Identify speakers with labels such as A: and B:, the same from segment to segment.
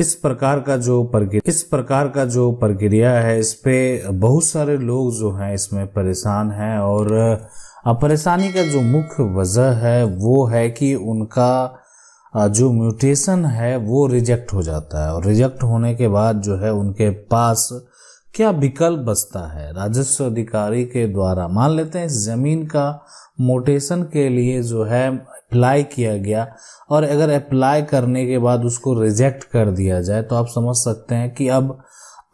A: इस प्रकार का जो प्रक्रिया इस प्रकार का जो प्रक्रिया है इस पे बहुत सारे लोग जो हैं इसमें परेशान हैं और परेशानी का जो मुख्य वजह है वो है कि उनका जो म्यूटेशन है वो रिजेक्ट हो जाता है और रिजेक्ट होने के बाद जो है उनके पास क्या विकल्प बचता है राजस्व अधिकारी के द्वारा मान लेते हैं जमीन का मोटेशन के लिए जो है अप्लाई किया गया और अगर अप्लाई करने के बाद उसको रिजेक्ट कर दिया जाए तो आप समझ सकते हैं कि अब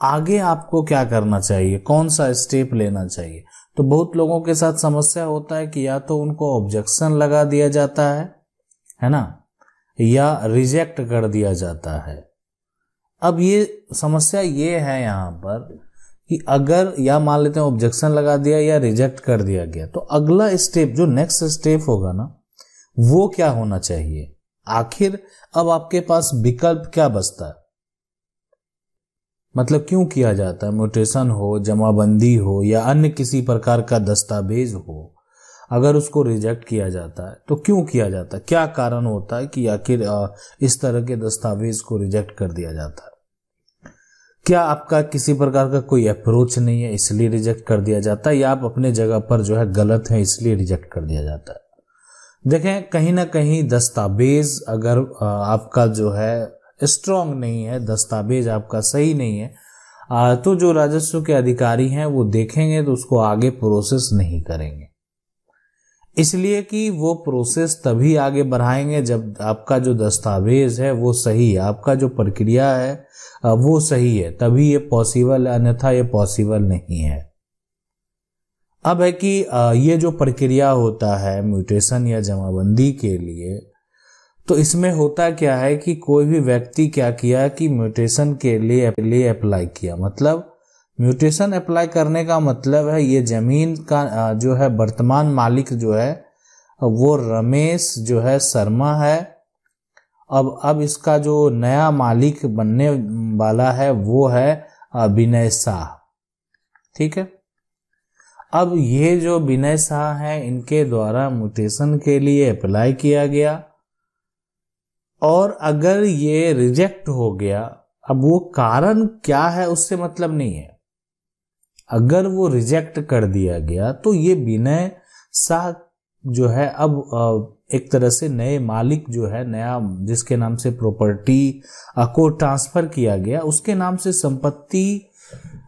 A: आगे आपको क्या करना चाहिए कौन सा स्टेप लेना चाहिए तो बहुत लोगों के साथ समस्या होता है कि या तो उनको ऑब्जेक्शन लगा दिया जाता है है ना या रिजेक्ट कर दिया जाता है अब ये समस्या ये है यहां पर कि अगर या मान लेते हैं ऑब्जेक्शन लगा दिया या रिजेक्ट कर दिया गया तो अगला स्टेप जो नेक्स्ट स्टेप होगा ना वो क्या होना चाहिए आखिर अब आपके पास विकल्प क्या बचता है मतलब क्यों किया जाता है म्यूटेशन हो जमाबंदी हो या अन्य किसी प्रकार का दस्तावेज हो अगर उसको रिजेक्ट किया जाता है तो क्यों किया जाता है क्या कारण होता है कि आखिर इस तरह के दस्तावेज को रिजेक्ट कर दिया जाता है क्या आपका किसी प्रकार का कोई अप्रोच नहीं है इसलिए रिजेक्ट कर दिया जाता है या आप अपने जगह पर जो है गलत है इसलिए रिजेक्ट कर दिया जाता है देखें कहीं ना कहीं दस्तावेज अगर आपका जो है स्ट्रांग नहीं है दस्तावेज आपका सही नहीं है तो जो राजस्व के अधिकारी हैं वो देखेंगे तो उसको आगे प्रोसेस नहीं करेंगे इसलिए कि वो प्रोसेस तभी आगे बढ़ाएंगे जब आपका जो दस्तावेज है वो सही है आपका जो प्रक्रिया है वो सही है तभी ये पॉसिबल अन्यथा ये पॉसिबल नहीं है अब है कि ये जो प्रक्रिया होता है म्यूटेशन या जमाबंदी के लिए तो इसमें होता क्या है कि कोई भी व्यक्ति क्या किया कि म्यूटेशन के लिए लिए अप्लाई किया मतलब म्यूटेशन अप्लाई करने का मतलब है ये जमीन का जो है वर्तमान मालिक जो है वो रमेश जो है शर्मा है अब अब इसका जो नया मालिक बनने वाला है वो है विनय शाह ठीक है अब ये जो विनय शाह हैं इनके द्वारा म्यूटेशन के लिए अप्लाई किया गया और अगर ये रिजेक्ट हो गया अब वो कारण क्या है उससे मतलब नहीं है अगर वो रिजेक्ट कर दिया गया तो ये विनय शाह जो है अब एक तरह से नए मालिक जो है नया जिसके नाम से प्रॉपर्टी को ट्रांसफर किया गया उसके नाम से संपत्ति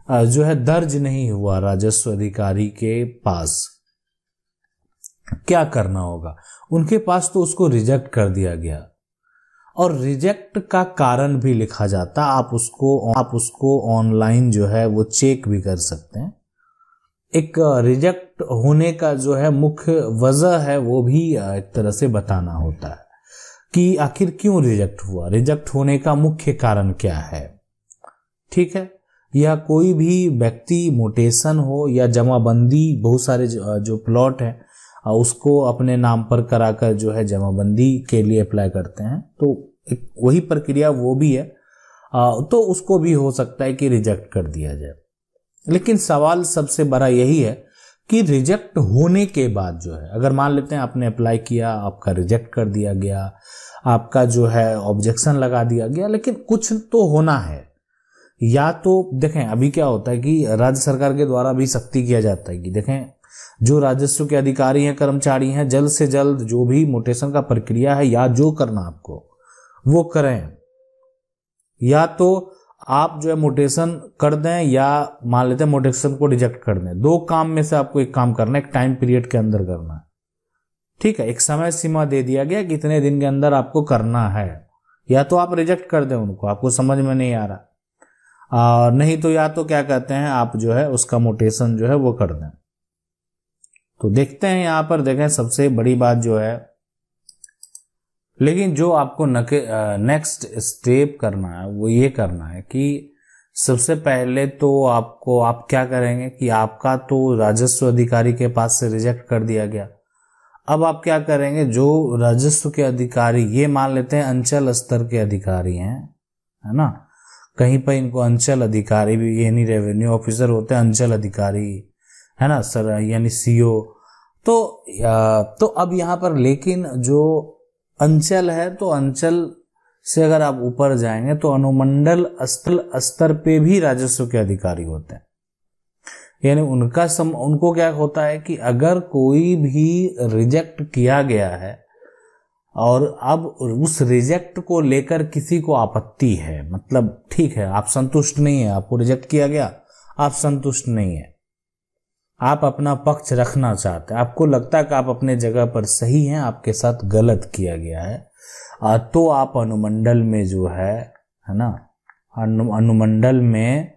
A: जो है दर्ज नहीं हुआ राजस्व अधिकारी के पास क्या करना होगा उनके पास तो उसको रिजेक्ट कर दिया गया और रिजेक्ट का कारण भी लिखा जाता आप उसको आप उसको ऑनलाइन जो है वो चेक भी कर सकते हैं एक रिजेक्ट होने का जो है मुख्य वजह है वो भी एक तरह से बताना होता है कि आखिर क्यों रिजेक्ट हुआ रिजेक्ट होने का मुख्य कारण क्या है ठीक है या कोई भी व्यक्ति मोटेशन हो या जमाबंदी बहुत सारे जो प्लॉट है उसको अपने नाम पर कराकर जो है जमाबंदी के लिए अप्लाई करते हैं तो एक वही प्रक्रिया वो भी है तो उसको भी हो सकता है कि रिजेक्ट कर दिया जाए लेकिन सवाल सबसे बड़ा यही है कि रिजेक्ट होने के बाद जो है अगर मान लेते हैं आपने अप्लाई किया आपका रिजेक्ट कर दिया गया आपका जो है ऑब्जेक्शन लगा दिया गया लेकिन कुछ तो होना है या तो देखें अभी क्या होता है कि राज्य सरकार के द्वारा भी सख्ती किया जाता है कि देखें जो राजस्व के अधिकारी हैं कर्मचारी हैं जल्द से जल्द जो भी मोटेशन का प्रक्रिया है या जो करना आपको वो करें या तो आप जो है मोटेशन कर दें या मान लेते हैं मोटेशन को रिजेक्ट कर दें दो काम में से आपको एक काम करना है एक टाइम पीरियड के अंदर करना है ठीक है एक समय सीमा दे दिया गया कि इतने दिन के अंदर आपको करना है या तो आप रिजेक्ट कर दें उनको आपको समझ में नहीं आ रहा और नहीं तो या तो क्या कहते हैं आप जो है उसका मोटेशन जो है वो कर दें तो देखते हैं यहां पर देखें सबसे बड़ी बात जो है लेकिन जो आपको नके नेक्स्ट स्टेप करना है वो ये करना है कि सबसे पहले तो आपको आप क्या करेंगे कि आपका तो राजस्व अधिकारी के पास से रिजेक्ट कर दिया गया अब आप क्या करेंगे जो राजस्व के अधिकारी ये मान लेते हैं अंचल स्तर के अधिकारी हैं है ना कहीं पर इनको अंचल अधिकारी भी यानी रेवेन्यू ऑफिसर होते हैं अंचल अधिकारी है ना सर यानी सीओ e तो तो अब यहाँ पर लेकिन जो अंचल है तो अंचल से अगर आप ऊपर जाएंगे तो अनुमंडल स्थल स्तर पे भी राजस्व के अधिकारी होते हैं यानी उनका सम उनको क्या होता है कि अगर कोई भी रिजेक्ट किया गया है और अब उस रिजेक्ट को लेकर किसी को आपत्ति है मतलब ठीक है आप संतुष्ट नहीं है आपको रिजेक्ट किया गया आप संतुष्ट नहीं है आप अपना पक्ष रखना चाहते हैं आपको लगता है कि आप अपने जगह पर सही हैं आपके साथ गलत किया गया है तो आप अनुमंडल में जो है है ना अनु, अनुमंडल में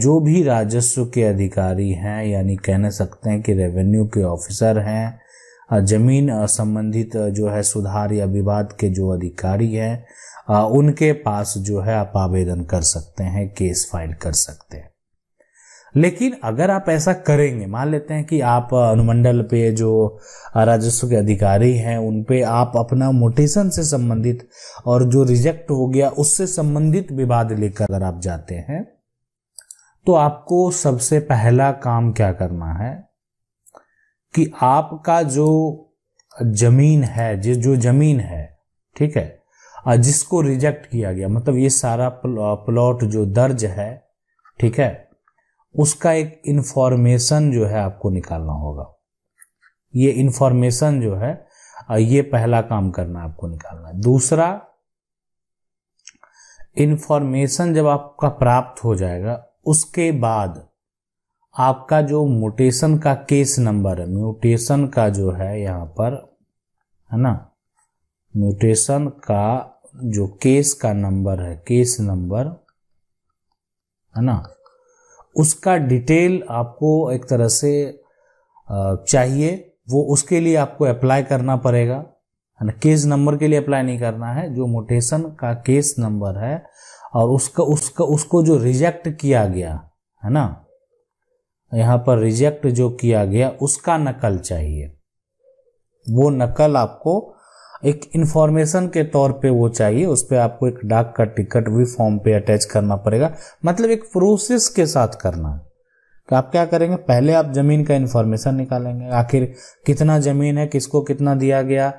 A: जो भी राजस्व के अधिकारी हैं यानी कहने सकते हैं कि रेवेन्यू के ऑफिसर हैं हाँ, ज़मीन संबंधित जो है सुधार या विवाद के जो अधिकारी हैं उनके पास जो है आप आवेदन कर सकते हैं केस फाइल कर सकते हैं लेकिन अगर आप ऐसा करेंगे मान लेते हैं कि आप अनुमंडल पे जो राजस्व के अधिकारी हैं उन पे आप अपना मोटेशन से संबंधित और जो रिजेक्ट हो गया उससे संबंधित विवाद लेकर अगर आप जाते हैं तो आपको सबसे पहला काम क्या करना है कि आपका जो जमीन है जिस जो जमीन है ठीक है जिसको रिजेक्ट किया गया मतलब ये सारा प्लॉट जो दर्ज है ठीक है उसका एक इंफॉर्मेशन जो है आपको निकालना होगा ये इंफॉर्मेशन जो है ये पहला काम करना आपको निकालना है दूसरा इन्फॉर्मेशन जब आपका प्राप्त हो जाएगा उसके बाद आपका जो मोटेशन का केस नंबर है म्यूटेशन का जो है यहाँ पर है ना म्यूटेशन का जो केस का नंबर है केस नंबर है ना उसका डिटेल आपको एक तरह से चाहिए वो उसके लिए आपको अप्लाई करना पड़ेगा है ना केस नंबर के लिए अप्लाई नहीं करना है जो मोटेशन का केस नंबर है और उसका उसका उसको जो रिजेक्ट किया गया है ना यहाँ पर रिजेक्ट जो किया गया उसका नकल चाहिए वो नकल आपको एक इंफॉर्मेशन के तौर पे वो चाहिए उस पर आपको एक डाक का टिकट भी फॉर्म पे अटैच करना पड़ेगा मतलब एक प्रोसेस के साथ करना है तो आप क्या करेंगे पहले आप जमीन का इंफॉर्मेशन निकालेंगे आखिर कितना जमीन है किसको कितना दिया गया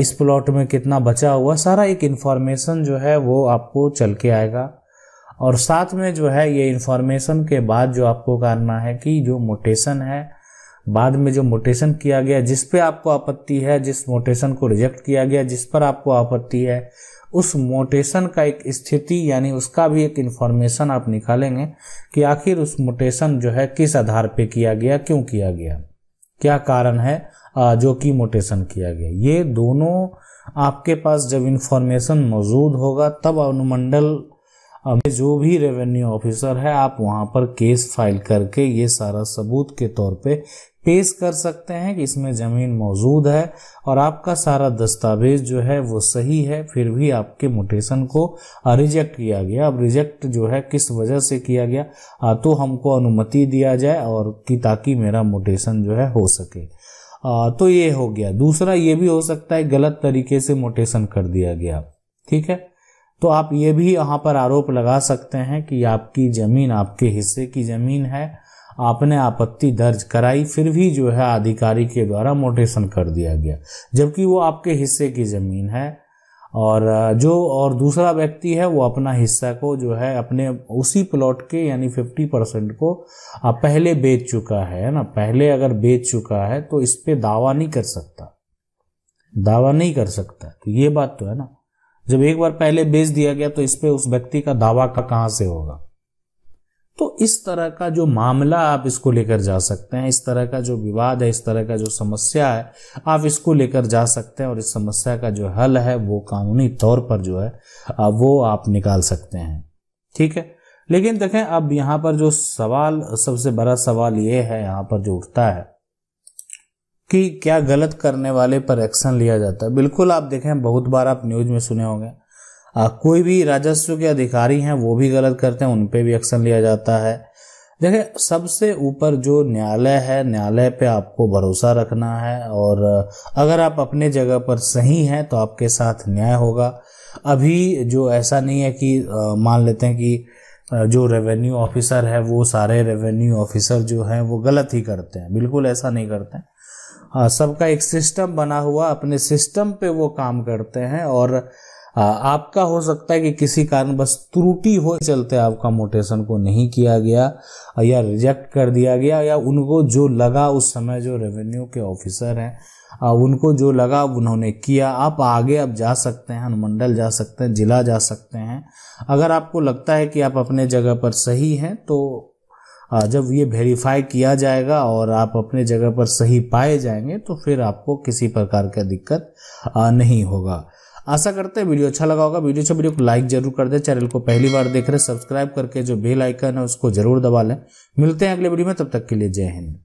A: इस प्लॉट में कितना बचा हुआ सारा एक इंफॉर्मेशन जो है वो आपको चल के आएगा और साथ में जो है ये इन्फॉर्मेशन के बाद जो आपको करना है कि जो मोटेशन है बाद में जो मोटेशन किया गया जिस पे आपको आपत्ति है जिस मोटेशन को रिजेक्ट किया गया जिस पर आपको आपत्ति है उस मोटेशन का एक स्थिति यानी उसका भी एक इन्फॉर्मेशन आप निकालेंगे कि आखिर उस मोटेशन जो है किस आधार पे किया गया क्यों किया गया क्या कारण है जो कि मोटेशन किया गया ये दोनों आपके पास जब इन्फॉर्मेशन मौजूद होगा तब अनुमंडल अब जो भी रेवेन्यू ऑफिसर है आप वहां पर केस फाइल करके ये सारा सबूत के तौर पे पेश कर सकते हैं कि इसमें ज़मीन मौजूद है और आपका सारा दस्तावेज जो है वो सही है फिर भी आपके मोटेशन को रिजेक्ट किया गया अब रिजेक्ट जो है किस वजह से किया गया तो हमको अनुमति दिया जाए और कि ताकि मेरा मोटेशन जो है हो सके आ, तो ये हो गया दूसरा ये भी हो सकता है गलत तरीके से मोटेशन कर दिया गया ठीक है तो आप ये भी यहाँ पर आरोप लगा सकते हैं कि आपकी ज़मीन आपके हिस्से की ज़मीन है आपने आपत्ति दर्ज कराई फिर भी जो है अधिकारी के द्वारा मोटेशन कर दिया गया जबकि वो आपके हिस्से की ज़मीन है और जो और दूसरा व्यक्ति है वो अपना हिस्सा को जो है अपने उसी प्लॉट के यानी फिफ्टी परसेंट को पहले बेच चुका है ना पहले अगर बेच चुका है तो इस पर दावा नहीं कर सकता दावा नहीं कर सकता तो ये बात तो है ना जब एक बार पहले बेच दिया गया तो इस पर उस व्यक्ति का दावा का कहां से होगा तो इस तरह का जो मामला आप इसको लेकर जा सकते हैं इस तरह का जो विवाद है इस तरह का जो समस्या है आप इसको लेकर जा सकते हैं और इस समस्या का जो हल है वो कानूनी तौर पर जो है वो आप निकाल सकते हैं ठीक है लेकिन देखें अब यहां पर जो सवाल सबसे बड़ा सवाल ये है यहां पर जो उठता है कि क्या गलत करने वाले पर एक्शन लिया जाता है बिल्कुल आप देखें बहुत बार आप न्यूज में सुने होंगे कोई भी राजस्व के अधिकारी हैं वो भी गलत करते हैं उन पर भी एक्शन लिया जाता है देखें सबसे ऊपर जो न्यायालय है न्यायालय पे आपको भरोसा रखना है और अगर आप अपने जगह पर सही हैं तो आपके साथ न्याय होगा अभी जो ऐसा नहीं है कि मान लेते हैं कि जो रेवेन्यू ऑफिसर है वो सारे रेवेन्यू ऑफिसर जो हैं वो गलत ही करते हैं बिल्कुल ऐसा नहीं करते हैं हाँ, सबका एक सिस्टम बना हुआ अपने सिस्टम पे वो काम करते हैं और आपका हो सकता है कि किसी कारण बस त्रुटि हो चलते आपका मोटेशन को नहीं किया गया या रिजेक्ट कर दिया गया या उनको जो लगा उस समय जो रेवेन्यू के ऑफिसर हैं उनको जो लगा उन्होंने किया आप आगे अब जा सकते हैं अनुमंडल जा सकते हैं जिला जा सकते हैं अगर आपको लगता है कि आप अपने जगह पर सही हैं तो हाँ, जब ये वेरीफाई किया जाएगा और आप अपने जगह पर सही पाए जाएंगे तो फिर आपको किसी प्रकार का दिक्कत नहीं होगा आशा करते हैं वीडियो अच्छा लगा होगा वीडियो अच्छा वीडियो को लाइक जरूर कर दें चैनल को पहली बार देख रहे सब्सक्राइब करके जो बेल आइकन है उसको जरूर दबा लें मिलते हैं अगले वीडियो में तब तक के लिए जय हिंद